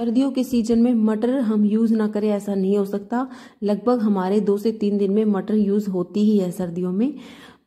सर्दियों के सीजन में मटर हम यूज़ ना करें ऐसा नहीं हो सकता लगभग हमारे दो से तीन दिन में मटर यूज़ होती ही है सर्दियों में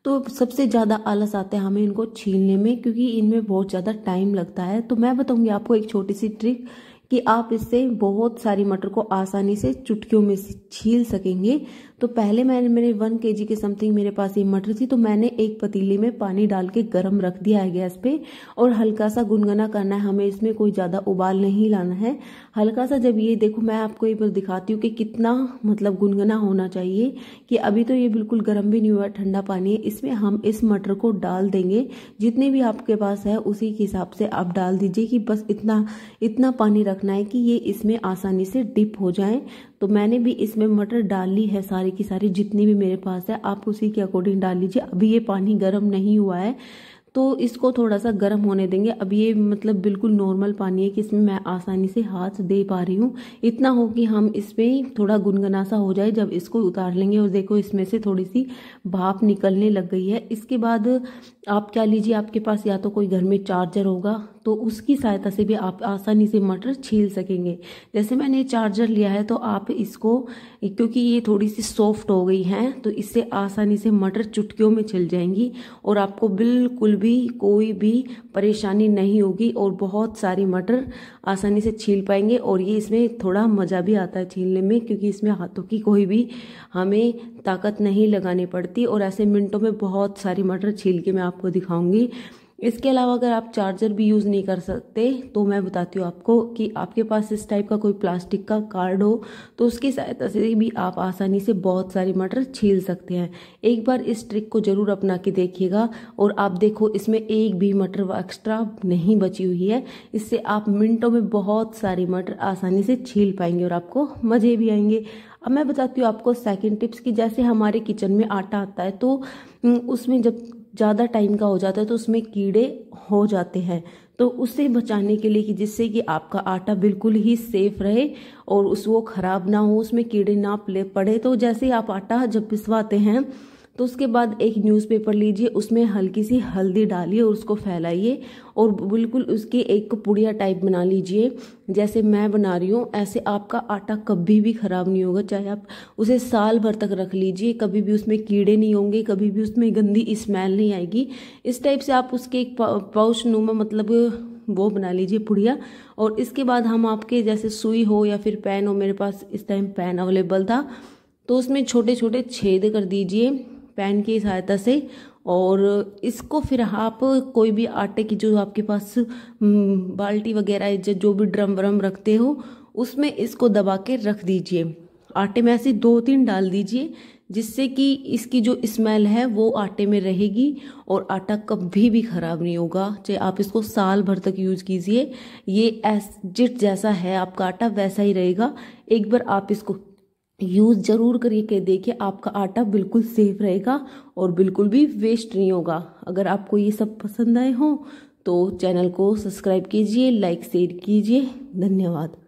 तो सबसे ज़्यादा आलस आता है हमें इनको छीलने में क्योंकि इनमें बहुत ज़्यादा टाइम लगता है तो मैं बताऊंगी आपको एक छोटी सी ट्रिक कि आप इससे बहुत सारी मटर को आसानी से चुटकियों में छील सकेंगे तो पहले मैंने मेरे वन के के समथिंग मेरे पास ये मटर थी तो मैंने एक पतीले में पानी डाल के गर्म रख दिया है गैस पे और हल्का सा गुनगुना करना है हमें इसमें कोई ज़्यादा उबाल नहीं लाना है हल्का सा जब ये देखो मैं आपको एक बार दिखाती हूँ कि कितना मतलब गुनगुना होना चाहिए कि अभी तो ये बिल्कुल गर्म भी नहीं हुआ ठंडा पानी है इसमें हम इस मटर को डाल देंगे जितने भी आपके पास है उसी के हिसाब से आप डाल दीजिए कि बस इतना इतना पानी रख रखना है कि ये इसमें आसानी से डिप हो जाए तो मैंने भी इसमें मटर डाल ली है सारी की सारी जितनी भी मेरे पास है आप उसी के अकॉर्डिंग डाल लीजिए अभी ये पानी गर्म नहीं हुआ है तो इसको थोड़ा सा गर्म होने देंगे अब ये मतलब बिल्कुल नॉर्मल पानी है कि इसमें मैं आसानी से हाथ दे पा रही हूँ इतना हो कि हम इसमें थोड़ा गुनगुना सा हो जाए जब इसको उतार लेंगे और देखो इसमें से थोड़ी सी भाप निकलने लग गई है इसके बाद आप क्या लीजिए आपके पास या तो कोई घर में चार्जर होगा तो उसकी सहायता से भी आप आसानी से मटर छील सकेंगे जैसे मैंने चार्जर लिया है तो आप इसको क्योंकि ये थोड़ी सी सॉफ्ट हो गई हैं तो इससे आसानी से मटर चुटकियों में छिल जाएंगी और आपको बिल्कुल भी कोई भी परेशानी नहीं होगी और बहुत सारी मटर आसानी से छील पाएंगे और ये इसमें थोड़ा मज़ा भी आता है छीलने में क्योंकि इसमें हाथों की कोई भी हमें ताकत नहीं लगानी पड़ती और ऐसे मिनटों में बहुत सारी मटर छील के मैं आपको दिखाऊंगी इसके अलावा अगर आप चार्जर भी यूज़ नहीं कर सकते तो मैं बताती हूँ आपको कि आपके पास इस टाइप का कोई प्लास्टिक का कार्ड हो तो उसकी सहायता से भी आप आसानी से बहुत सारे मटर छील सकते हैं एक बार इस ट्रिक को ज़रूर अपना के देखिएगा और आप देखो इसमें एक भी मटर एक्स्ट्रा नहीं बची हुई है इससे आप मिनटों में बहुत सारे मटर आसानी से छील पाएंगे और आपको मज़े भी आएंगे अब मैं बताती हूँ आपको सेकंड टिप्स कि जैसे हमारे किचन में आटा आता है तो हम्म, उसमें जब ज़्यादा टाइम का हो जाता है तो उसमें कीड़े हो जाते हैं तो उससे बचाने के लिए कि जिससे कि आपका आटा बिल्कुल ही सेफ रहे और उस वो ख़राब ना हो उसमें कीड़े ना पड़े तो जैसे ही आप आटा जब पिसवाते हैं तो उसके बाद एक न्यूज़पेपर लीजिए उसमें हल्की सी हल्दी डालिए और उसको फैलाइए और बिल्कुल उसके एक पुड़िया टाइप बना लीजिए जैसे मैं बना रही हूँ ऐसे आपका आटा कभी भी ख़राब नहीं होगा चाहे आप उसे साल भर तक रख लीजिए कभी भी उसमें कीड़े नहीं होंगे कभी भी उसमें गंदी स्मेल नहीं आएगी इस टाइप से आप उसके एक पाउच नुमा मतलब वो बना लीजिए पुड़िया और इसके बाद हम आपके जैसे सुई हो या फिर पैन हो मेरे पास इस टाइम पैन अवेलेबल था तो उसमें छोटे छोटे छेद कर दीजिए पैन की सहायता से और इसको फिर आप कोई भी आटे की जो आपके पास बाल्टी वगैरह जो भी ड्रम व्रम रखते हो उसमें इसको दबा के रख दीजिए आटे में ऐसे दो तीन डाल दीजिए जिससे कि इसकी जो स्मेल है वो आटे में रहेगी और आटा कभी भी ख़राब नहीं होगा चाहे आप इसको साल भर तक यूज़ कीजिए ये एस जिट जैसा है आपका आटा वैसा ही रहेगा एक बार आप इसको यूज़ ज़रूर कि देखिए आपका आटा बिल्कुल सेफ रहेगा और बिल्कुल भी वेस्ट नहीं होगा अगर आपको ये सब पसंद आए हों तो चैनल को सब्सक्राइब कीजिए लाइक शेयर कीजिए धन्यवाद